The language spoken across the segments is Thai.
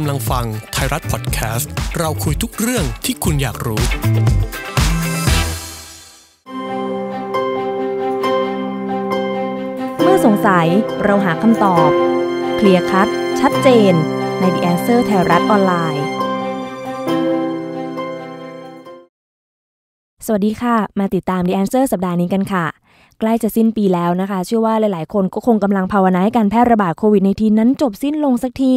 กำลังฟังไทยรัฐพอดแคสต์ เราคุยทุกเรื่องที่คุณอยากรู้ เมื่อสงสัยเราหาคำตอบ เคลียร์คัดชัดเจนใน The Answer ไทยรัฐออนไลน์ สวัสดีค่ะ มาติดตาม The Answer สัปดาห์นี้กันค่ะ ใกล้จะสิ้นปีแล้วนะคะ เชื่อว่าหลายๆ คนก็คงกำลังภาวนาให้การแพร่ระบาดโควิดในทีนั้น จบสิ้นลงสักที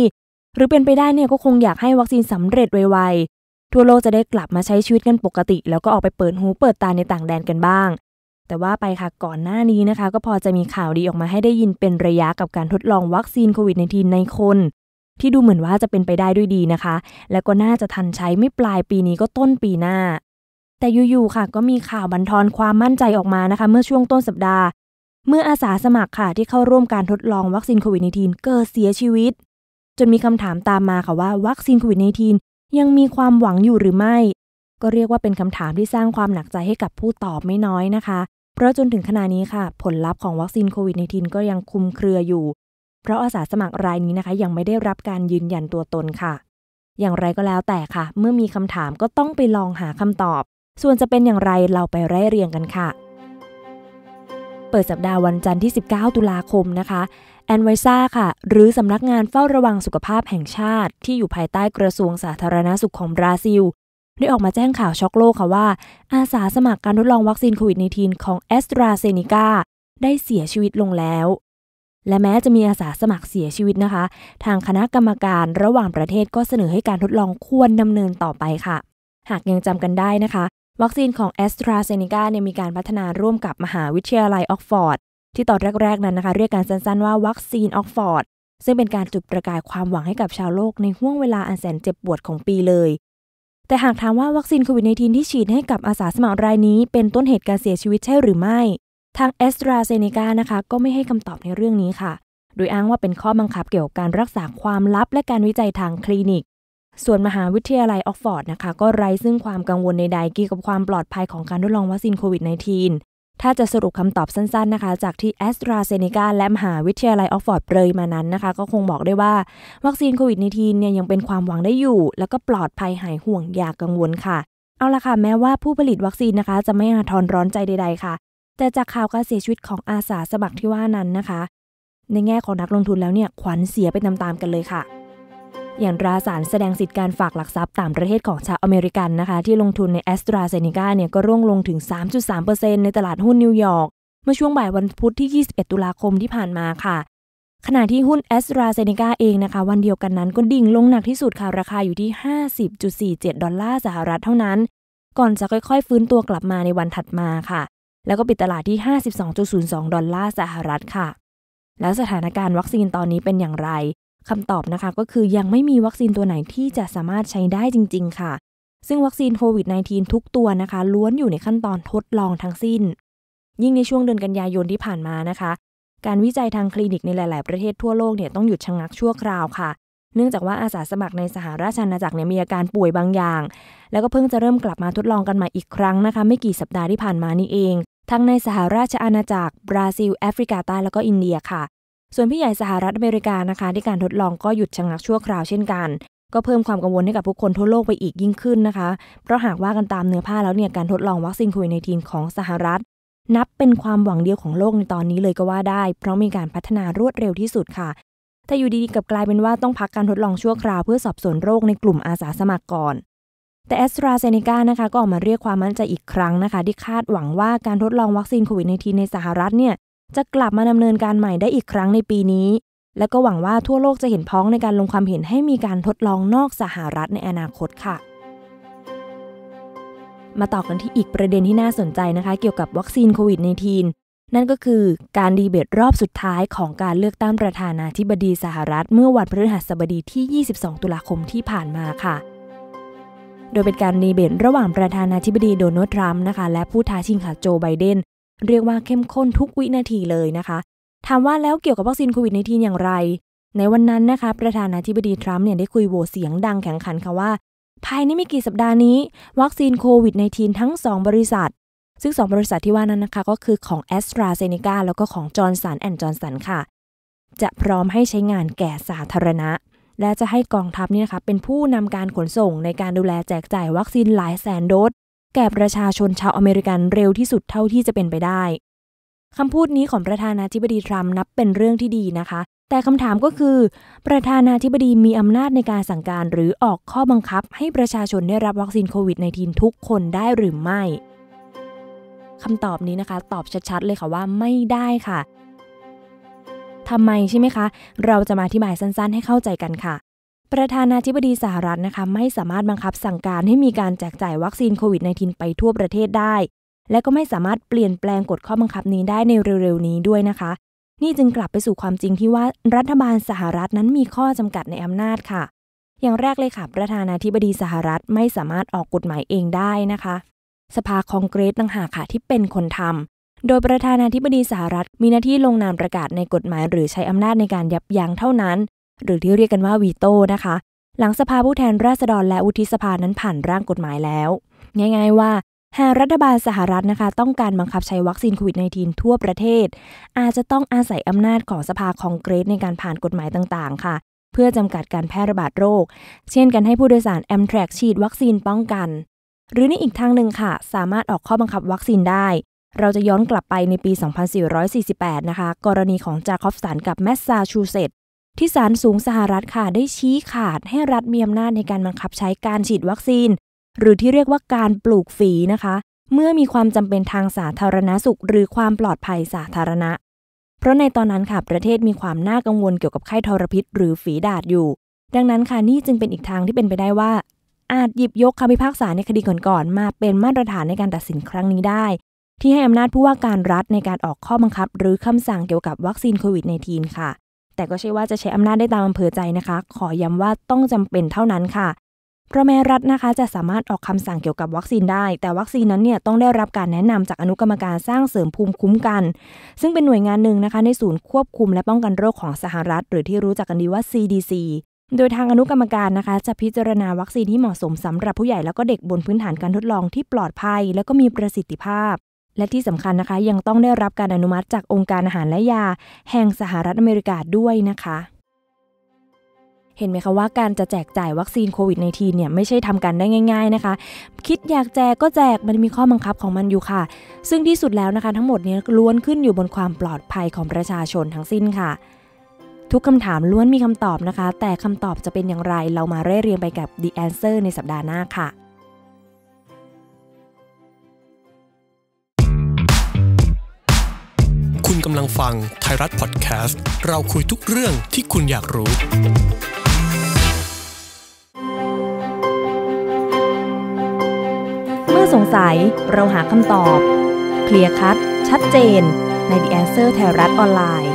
หรือเป็นไปได้เนี่ยก็คงอยากให้วัคซีนสำเร็จไวๆ ทั่วโลกจะได้กลับมาใช้ชีวิตกันปกติ แล้วก็ออกไปเปิดหูเปิดตาในต่างแดนกันบ้าง แต่ว่าไปค่ะก่อนหน้านี้นะคะก็พอจะมีข่าวดีออกมาให้ได้ยินเป็นระยะกับการทดลองวัคซีนโควิดในีนในคน ที่ดูเหมือนว่าจะเป็นไปได้ด้วยดีนะคะ และก็น่าจะทันใช้ไม่ปลายปีนี้ก็ต้นปีหน้า แต่อยู่ๆ ค่ะก็มีข่าวบันทอนความมั่นใจออกมานะคะเมื่อช่วงต้นสัปดาห์เมื่ออาสาสมัครค่ะที่เข้าร่วมการทดลองวัคซีนโควิด -19 เกิดเสียชีวิตจนมีคำถามตามมาค่ะว่าวัคซีนโควิด -19 ยังมีความหวังอยู่หรือไม่ ก็เรียกว่าเป็นคำถามที่สร้างความหนักใจให้กับผู้ตอบไม่น้อยนะคะ เพราะจนถึงขณะนี้ค่ะผลลัพธ์ของวัคซีนโควิด -19 ก็ยังคุมเครืออยู่ เพราะอาสาสมัครรายนี้นะคะ ยังไม่ได้รับการยืนยันตัวตนค่ะ อย่างไรก็แล้วแต่ค่ะ เมื่อมีคำถามก็ต้องไปลองหาคำตอบ ส่วนจะเป็นอย่างไรเราไปไล่เรียงกันค่ะเปิดสัปดาห์วันจันทร์ที่19 ตุลาคมนะคะแอนไวซ่าค่ะ หรือสำนักงานเฝ้าระวังสุขภาพแห่งชาติ ที่อยู่ภายใต้กระทรวงสาธารณาสุขของบราซิล ได้ออกมาแจ้งข่าวช็อกโลกค่ะว่า อาสาสมัครการทดลองวัคซีนโควิด -19 ของแอสตราเซเนกาได้เสียชีวิตลงแล้ว และแม้จะมีอาสาสมัครเสียชีวิตนะคะ ทางคณะกรรมการระหว่างประเทศก็เสนอให้การทดลองควรดำเนินต่อไปค่ะ หากยังจำกันได้นะคะวัคซีนของแอสตราเซเนกาเนี่ยมีการพัฒนาร่วมกับมหาวิทยาลัยออกฟอร์ดที่ตอนแรก ๆนั้นนะคะเรียกกันสั้นๆว่าวัคซีนออกฟอร์ดซึ่งเป็นการจุดประกายความหวังให้กับชาวโลกในห้วงเวลาอันแสนเจ็บปวดของปีเลย แต่หากถามว่าวัคซีนโควิด -19 ที่ฉีดให้กับอาสาสมัครรายนี้เป็นต้นเหตุการเสียชีวิตใช่หรือไม่ ทางแอสตราเซเนกานะคะก็ไม่ให้คำตอบในเรื่องนี้ค่ะ โดยอ้างว่าเป็นข้อบังคับเกี่ยวกับการรักษาความลับและการวิจัยทางคลินิกส่วนมหาวิทยาลัยออกฟอร์ดนะคะ ก็ไร้ซึ่งความกังวลใดๆเกี่ยวกับความปลอดภัยของการทดลองวัคซีนโควิด -19 ถ้าจะสรุปคำตอบสั้นๆนะคะ จากที่แอสตราเซเนกาและมหาวิทยาลัยออกฟอร์ดเปรยมานั้นนะคะ ก็คงบอกได้ว่า วัคซีนโควิด -19 เนี่ยยังเป็นความหวังได้อยู่ แล้วก็ปลอดภัยหายห่วงอย่ากกังวลค่ะ เอาละค่ะแม้ว่าผู้ผลิตวัคซีนนะคะ จะไม่อาทรร้อนใจใดๆค่ะ แต่จากข่าวการเสียชีวิตของอาสาสมัครที่ว่านั้นนะคะ ในแง่ของนักลงทุนแล้วเนี่ยขวัญเสียไปตามๆกันเลยค่ะอย่างตราสารแสดงสิทธิการฝากหลักทรัพย์ต่างประเทศของชาวอเมริกันนะคะ ที่ลงทุนในแอสตราเซเนกาเนี่ยก็ร่วงลงถึง 3.3%ในตลาดหุ้นนิวยอร์กเมื่อช่วงบ่ายวันพุธที่ 21 ตุลาคมที่ผ่านมาค่ะ ขณะที่หุ้นแอสตราเซเนกาเองนะคะ วันเดียวกันนั้นก็ดิ่งลงหนักที่สุดค่ะราคาอยู่ที่ 50.47 ดอลลาร์สหรัฐเท่านั้น ก่อนจะค่อยๆ ฟื้นตัวกลับมาในวันถัดมาค่ะ แล้วก็ปิดตลาดที่ 52.02 ดอลลาร์สหรัฐค่ะ แล้วสถานการณ์วัคซีนตอนนี้เป็นอย่างไรคำตอบนะคะก็คือยังไม่มีวัคซีนตัวไหนที่จะสามารถใช้ได้จริง ๆ ค่ะซึ่งวัคซีนโควิด -19 ทุกตัวนะคะ ล้วนอยู่ในขั้นตอนทดลองทั้งสิ้น ยิ่งในช่วงเดือนกันยายนที่ผ่านมานะคะ การวิจัยทางคลินิกในหลายๆประเทศทั่วโลกเนี่ยต้องหยุดชะงงักชั่วคราวค่ะเนื่องจากว่าอาสาสมัครในสหราชอาณาจักรเนี่ยมีอาการป่วยบางอย่าง แล้วก็เพิ่งจะเริ่มกลับมาทดลองกันใหม่อีกครั้งนะคะไม่กี่สัปดาห์ที่ผ่านมานี่เอง ทั้งในสหราชอาณาจักรบราซิลแอฟริกาใต้ แล้วก็อินเดียค่ะส่วนพี่ใหญ่สหรัฐอเมริกานะคะที่การทดลองก็หยุดชะงักชั่วคราวเช่นกัน ก็เพิ่มความกังวลให้กับผู้คนทั่วโลกไปอีกยิ่งขึ้นนะคะเพราะหากว่ากันตามเนื้อผ้าแล้วเนี่ยการทดลองวัคซีนโควิดในทีนของสหรัฐ นับเป็นความหวังเดียวของโลกในตอนนี้เลยก็ว่าได้ เพราะมีการพัฒนารวดเร็วที่สุดค่ะแต่อยู่ดีๆกับกลายเป็นว่าต้องพักการทดลองชั่วคราวเพื่อสอบสวนโรคในกลุ่มอาสาสมัครก่อนแต่แอสตราเซเนกานะคะก็ออกมาเรียกความมั่นใจอีกครั้งนะคะที่คาดหวังว่าการทดลองวัคซีนโควิดในทีในสหรัฐเนี่ยจะกลับมาดำเนินการใหม่ได้อีกครั้งในปีนี้ และก็หวังว่าทั่วโลกจะเห็นพ้องในการลงความเห็นให้มีการทดลองนอกสหรัฐในอนาคตค่ะ มาต่อกันที่อีกประเด็นที่น่าสนใจนะคะเกี่ยวกับวัคซีนโควิด -19 นั่นก็คือการดีเบตรอบสุดท้ายของการเลือกตั้งประธานาธิบดีสหรัฐ เมื่อวันพฤหัสบดีที่ 22 ตุลาคมที่ผ่านมาค่ะ โดยเป็นการดีเบตระหว่างประธานาธิบดีโดนัลด์ทรัมป์นะคะ และผู้ท้าชิงค่ะโจไบเดนเรียกว่าเข้มข้นทุกวินาทีเลยนะคะถามว่าแล้วเกี่ยวกับวัคซีนโควิด -19 อย่างไร ในวันนั้นนะคะประธานาธิบดีทรัมป์เนี่ยได้คุยโหวเสียงดังแข่งขันค่ะว่า ภายในไม่กี่สัปดาห์นี้ วัคซีนโควิด -19 ทั้ง2 บริษัท ซึ่ง 2บริษัทที่ว่านั้นนะคะก็คือของ a s t r a z เซ e c a แล้วก็ของ Johnson Johnson ค่ะจะพร้อมให้ใช้งานแก่สาธารณะ และจะให้กองทัพนี่นะคะเป็นผู้นำการขนส่งในการดูแลแจกจ่ายวัคซีนหลายแสนโดสแก่ประชาชนชาวอเมริกันเร็วที่สุดเท่าที่จะเป็นไปได้ คำพูดนี้ของประธานาธิบดีทรัมป์นับเป็นเรื่องที่ดีนะคะ แต่คำถามก็คือ ประธานาธิบดีมีอำนาจในการสั่งการหรือออกข้อบังคับ ให้ประชาชนได้รับวัคซีนโควิด -19 ทุกคนได้หรือไม่คำตอบนี้นะคะ ตอบชัดๆเลยค่ะว่าไม่ได้ค่ะทำไมใช่ไหมคะ เราจะมาอธิบายสั้นๆ ให้เข้าใจกันค่ะประธานาธิบดีสหรัฐนะคะไม่สามารถบังคับสั่งการให้มีการแจกจ่ายวัคซีนโควิด -19 ไปทั่วประเทศได้และก็ไม่สามารถเปลี่ยนแปลงกฎข้อบังคับนี้ได้ในเร็วๆนี้ด้วยนะคะ นี่จึงกลับไปสู่ความจริงที่ว่ารัฐบาลสหรัฐนั้นมีข้อจำกัดในอำนาจค่ะ อย่างแรกเลยค่ะประธานาธิบดีสหรัฐไม่สามารถออกกฎหมายเองได้นะคะ สภาคองเกรสต่างหากค่ะที่เป็นคนทำโดยประธานาธิบดีสหรัฐ มีหน้าที่ลงนามประกาศในกฎหมายหรือใช้อำนาจในการยับยั้งเท่านั้นหรือที่เรียกกันว่าวีโต้นะคะหลังสภาผู้แทนราษฎรและวุฒิสภานั้นผ่านร่างกฎหมายแล้ว ง่ายๆว่า หากรัฐบาลสหรัฐนะคะ ต้องการบังคับใช้วัคซีนโควิด -19 ทั่วประเทศ อาจจะต้องอาศัยอำนาจของสภาคองเกรสในการผ่านกฎหมายต่างๆค่ะ เพื่อจำกัดการแพร่ระบาดโรค เช่นกันให้ผู้โดยสารแอมแทรกฉีดวัคซีนป้องกัน หรือในอีกทางหนึ่งค่ะสามารถออกข้อบังคับวัคซีนได้ เราจะย้อนกลับไปในปี2448นะคะกรณีของจาคอฟสันกับแมสซาชูเซตที่ศาลสูงสหรัฐค่ะได้ชี้ขาดให้รัฐมีอำนาจในการบังคับใช้การฉีดวัคซีน หรือที่เรียกว่าการปลูกฝีนะคะ เมื่อมีความจำเป็นทางสาธารณาสุข หรือความปลอดภัยสาธารณะ เพราะในตอนนั้นค่ะ ประเทศมีความน่ากังวลเกี่ยวกับไข้ทรพิษหรือฝีดาดอยู่ ดังนั้นค่ะนี่จึงเป็นอีกทางที่เป็นไปได้ว่า อาจหยิบยกคำพิพากษาในคดีก่อนๆมาเป็นมาตรฐานในการตัดสินครั้งนี้ได้ ที่ให้อำนาจผู้ว่าการรัฐในการออกข้อบังคับหรือคำสั่งเกี่ยวกับวัคซีนโควิด -19 ค่ะแต่ก็ใช่ว่าจะใช้อำนาจได้ตามอำเภอใจนะคะ ขอย้ำว่าต้องจำเป็นเท่านั้นค่ะเพราะแม้รัฐนะคะจะสามารถออกคำสั่งเกี่ยวกับวัคซีนได้ แต่วัคซีนนั้นเนี่ยต้องได้รับการแนะนำจากอนุกรรมการสร้างเสริมภูมิคุ้มกัน ซึ่งเป็นหน่วยงานหนึ่งนะคะในศูนย์ควบคุมและป้องกันโรคของสหรัฐ หรือที่รู้จักกันดีว่า CDC โดยทางอนุกรรมการนะคะ จะพิจารณาวัคซีนที่เหมาะสมสำหรับผู้ใหญ่แล้วก็เด็กบนพื้นฐานการทดลองที่ปลอดภัย และก็มีประสิทธิภาพและที่สำคัญนะคะยังต้องได้รับการอนุมัติจากองค์การอาหารและยา แห่งสหรัฐอเมริกาด้วยนะคะ เห็นไหมคะว่าการจะแจกจ่ายวัคซีนโควิด -19 เนี่ยไม่ใช่ทำกันได้ง่าย ๆนะคะ คิดอยากแจกก็แจกมันมีข้อบังคับของมันอยู่ค่ะ ซึ่งที่สุดแล้วนะคะทั้งหมดนี้ล้วนขึ้นอยู่บนความปลอดภัยของประชาชนทั้งสิ้นค่ะ ทุกคำถามล้วนมีคำตอบนะคะ แต่คำตอบจะเป็นอย่างไรเรามาเร่เรียงไปกับ The Answer ในสัปดาห์หน้าค่ะำลังฟังไทยรัฐพอดแคสต์ เราคุยทุกเรื่องที่คุณอยากรู้ เมื่อสงสัยเราหาคำตอบ เคลียร์คัดชัดเจนใน The Answer ไทยรัฐออนไลน์